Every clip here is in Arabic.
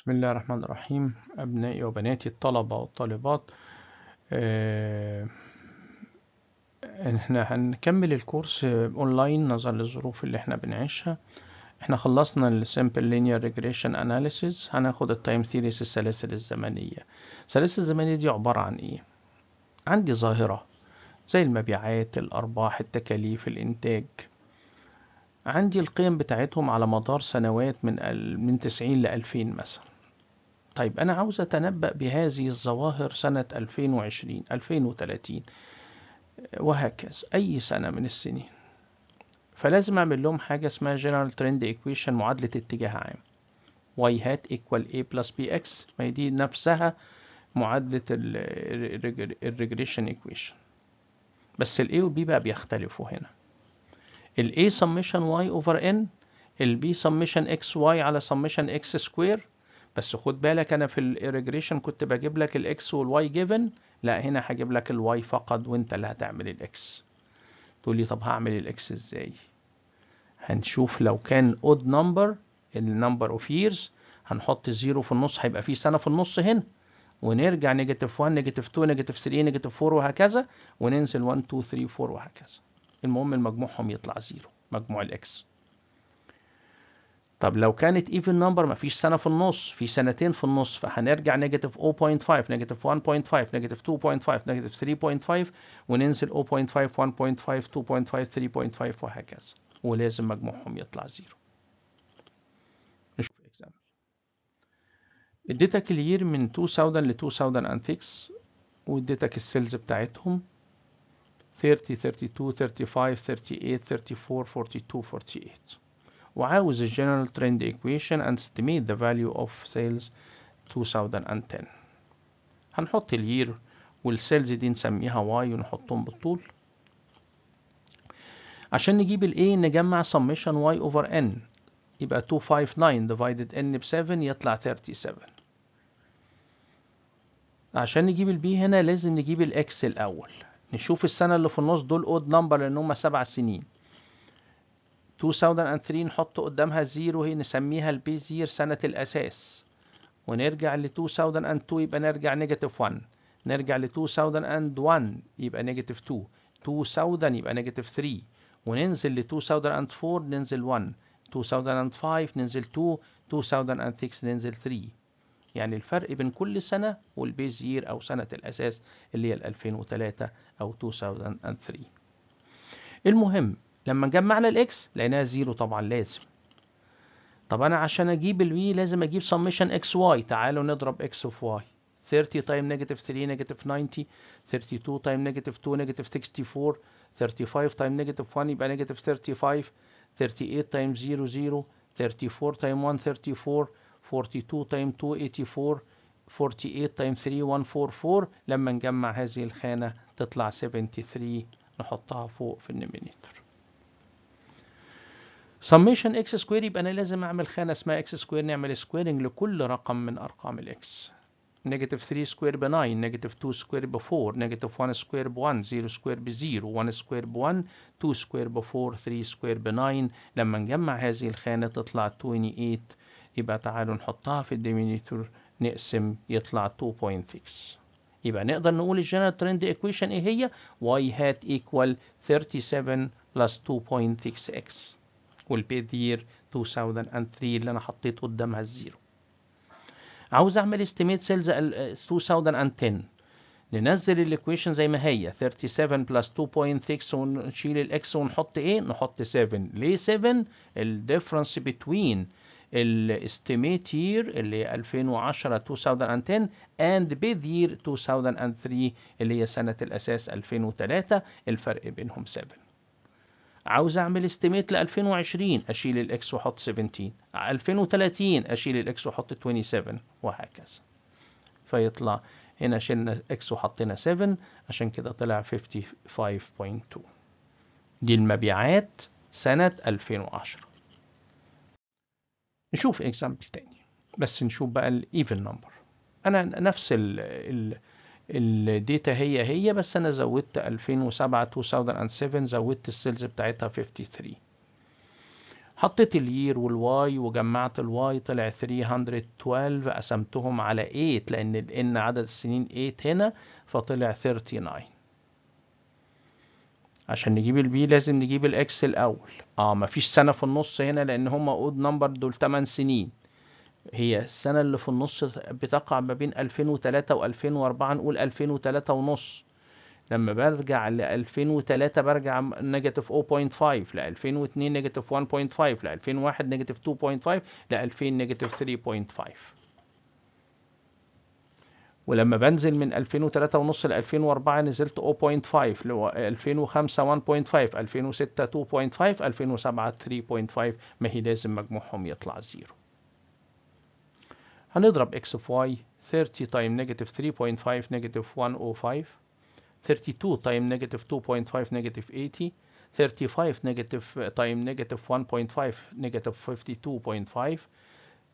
بسم الله الرحمن الرحيم أبنائي وبناتي الطلبة والطالبات آه احنا هنكمل الكورس اونلاين نظرا للظروف اللي احنا بنعيشها احنا خلصنا السمبل لينير ريجريشن اناليسيس هناخد التايم ثيريس السلاسل الزمنية السلاسل الزمنية دي عبارة عن ايه عندي ظاهرة زي المبيعات الارباح التكاليف الانتاج عندي القيم بتاعتهم على مدار سنوات من من 90 ل 2000 مثلا طيب أنا عاوز أتنبأ بهذه الظواهر سنة 2020 2030 وهكذا أي سنة من السنين فلازم أعمل لهم حاجة اسمها جنرال تريند ايكويشن معادلة اتجاه عام y hat equal a plus bx ما هي دي نفسها معادلة الريجريشن ايكويشن بس ال a وال b بقى بيختلفوا هنا ال A summation Y over N ال B summation x y على summation X square بس خد بالك أنا في الريجريشن كنت بجيب لك ال X وال Y given لا هنا هجيب لك ال Y فقط وأنت اللي هتعمل ال X تقول لي طب هعمل ال X إزاي هنشوف لو كان odd number ال number of years هنحط زيرو في النص هيبقى في سنة في النص هنا ونرجع نيجاتيف 1 نيجاتيف 2 نيجاتيف 3 نيجاتيف 4 وهكذا وننزل 1 2 3 4 وهكذا المهم المجموعهم يطلع زيرو مجموع الاكس طب لو كانت ايفن نمبر مفيش سنه في النص في سنتين في النص فهنرجع نيجاتيف 0.5 نيجاتيف 1.5 نيجاتيف 2.5 نيجاتيف 3.5 وننزل 0.5 1.5 2.5 3.5 وهكذا ولازم مجموعهم يطلع زيرو نشوف اكزامبل اديتك الير من 2000 ل 2006 واديتك السيلز بتاعتهم 30 32 35 38 34 42 48 وعاوز الجنرال ترند equation and estimate the value of sales 2010 هنحط الير والسيلز دي نسميها واي ونحطهم بالطول عشان نجيب الـ A نجمع summation y over n يبقى 259 divided n ب 7 يطلع 37 عشان نجيب الـ B هنا لازم نجيب الـ X الاول نشوف السنة اللي في النص دول اود نمبر لأن هما سبع سنين 2003 نحط قدامها زيرو هي نسميها البي زير سنة الأساس ونرجع ل 2002 يبقى نرجع نيجاتيف 1 نرجع ل 2001 يبقى نيجاتيف 2 2000 يبقى نيجاتيف 3 وننزل ل 2004 ننزل 1 2005 ننزل 2 2006 ننزل 3 يعني الفرق بين كل سنة والبيز يير أو سنة الأساس اللي هي 2003 أو 2003 المهم لما جمعنا الإكس لقيناها زيرو طبعا لازم طب أنا عشان أجيب الوي لازم أجيب سميشن إكس واي تعالوا نضرب إكس في واي 30 تايم نيجاتيف 3 نيجاتيف 90 32 تايم نيجاتيف 2 نيجاتيف 64 35 تايم نيجاتيف 1 يبقى نيجاتيف 35 38 تايم 0 0 34 تايم 1 34 42 تايم 284 48 تايم 3144 لما نجمع هذه الخانة تطلع 73 نحطها فوق في النومينيتور summation x سكوير يبقى انا لازم اعمل خانه اسمها x سكوير نعمل سكويرنج لكل رقم من ارقام الاكس نيجاتيف 3 سكوير ب 9 نيجاتيف 2 سكوير ب 4 نيجاتيف 1 سكوير ب 1 0 سكوير ب 0 1 سكوير ب 1 2 سكوير ب 4 3 سكوير ب 9 لما نجمع هذه الخانه تطلع 28 يبقى تعالوا نحطها في الديمينيتور نقسم يطلع 2.6 يبقى نقدر نقول الجنرال ترند ايكويشن ايه هي y hat equal 37 plus 2.6x والبيت year 2003 اللي انا حطيت قدامها الزيرو عاوز اعمل استيميت سيلز 2010 ننزل الايكويشن زي ما هي 37 بلس 2.6 ونشيل الاكس ونحط ايه نحط 7 ليه 7 الديفرنس بتوين الاستيميت يير اللي 2010 2010 اند بيد يير 2003 اللي هي سنة الأساس 2003 الفرق بينهم 7 عاوز اعمل استيميت ل 2020 اشيل الاكس واحط 17 2030 اشيل الاكس واحط 27 وهكذا فيطلع هنا شلنا اكس وحطينا 7 عشان كده طلع 55.2 دي المبيعات سنة 2010 نشوف اكزامبل تاني بس نشوف بقى الايفن نمبر انا نفس الديتا هي هي بس انا زودت 2007 2007 زودت السيلز بتاعتها 53 حطيت الير والواي وجمعت الواي طلع 312 قسمتهم على 8 لان لان عدد السنين 8 هنا فطلع 39 عشان نجيب البي لازم نجيب الاكس الاول اه مفيش سنه في النص هنا لان هما اود نمبر دول 8 سنين هي السنه اللي في النص بتقع ما بين 2003 و2004 نقول 2003 ونص لما برجع ل 2003 برجع نيجاتيف 0.5 ل 2002 نيجاتيف 1.5 ل 2001 نيجاتيف 2.5 ل 2000 نيجاتيف 3.5 ولما بنزل من 2003 ونص ل 2004 نزلت 0.5 اللي هو 2005 1.5 2006 2.5 2007 3.5 ما هي لازم مجموعهم يطلع زيرو هنضرب x في y 30 تايم نيجاتيف 3.5 نيجاتيف 105 32 تايم نيجاتيف 2.5 نيجاتيف 80 35 نيجاتيف تايم نيجاتيف 1.5 نيجاتيف 52.5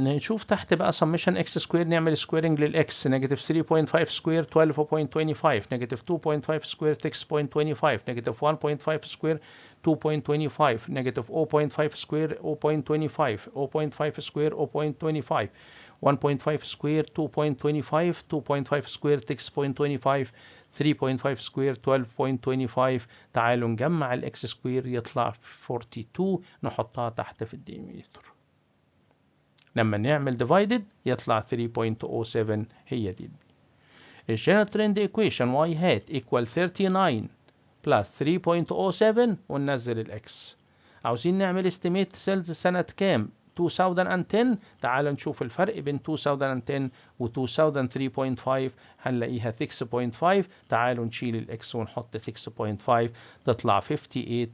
نشوف تحت بقى سمشن اكس سكوير نعمل سكويرنج للاكس نيجاتيف 3.5 سكوير 12.25 نيجاتيف 2.5 سكوير 6.25 نيجاتيف 1.5 سكوير 2.25 نيجاتيف 0.5 سكوير 0.25 0.5 سكوير 0.25 1.5 square 2.25 2.5 square 6.25 3.5 square 12.25 تعالوا نجمع الاكس سكوير يطلع 42 نحطها تحت في الديميتر لما نعمل divided يطلع 3.07 هي دي الجنرال ترند ايكويشن واي هات ايكوال 39 بلس 3.07 وننزل الاكس عاوزين نعمل استيميت سيلز سنة كام 2010 تعال نشوف الفرق بين 2010 و 2003.5 هنلاقيها 6.5 تعالوا نشيل الاكس ونحط 6.5 تطلع 58.96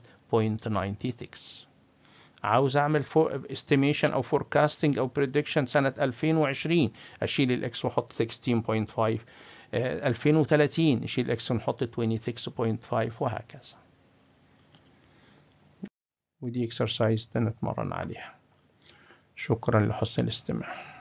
عاوز اعمل فور استيميشن او فوركاستنج او بريدكشن سنه 2020 اشيل الاكس واحط 16.5 2030 نشيل اكس ونحط 26.5 وهكذا ودي اكسرسايز اتمرن عليها شكرا لحسن الاستماع